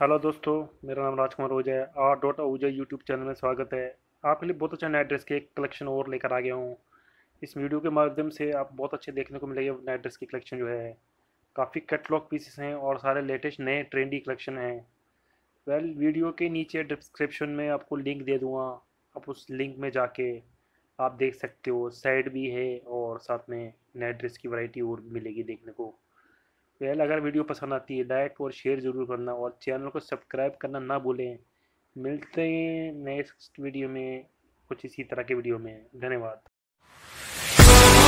hello दोस्तों मेरा नाम राजकुमार ओजा है R dot Oja YouTube channel में स्वागत है आपके लिए बहुत अच्छा नेट ड्रेस के कलेक्शन और लेकर आ गया हूँ इस वीडियो के माध्यम से आप बहुत अच्छे देखने को मिलेगा नेट ड्रेस की कलेक्शन जो है काफ़ी कैटलॉग पीसेस हैं और सारे लेटेस्ट नए ट्रेंडी कलेक्शन हैं वेल वीडियो के नीचे डिस्क्रिप्शन में आपको लिंक दे दूँगा आप उस लिंक में जाके आप देख सकते हो साइड भी है और साथ में नए ड्रेस की वराइटी और मिलेगी देखने को वेल अगर वीडियो पसंद आती है लाइक और शेयर ज़रूर करना और चैनल को सब्सक्राइब करना ना भूलें मिलते हैं नेक्स्ट वीडियो में कुछ इसी तरह के वीडियो में धन्यवाद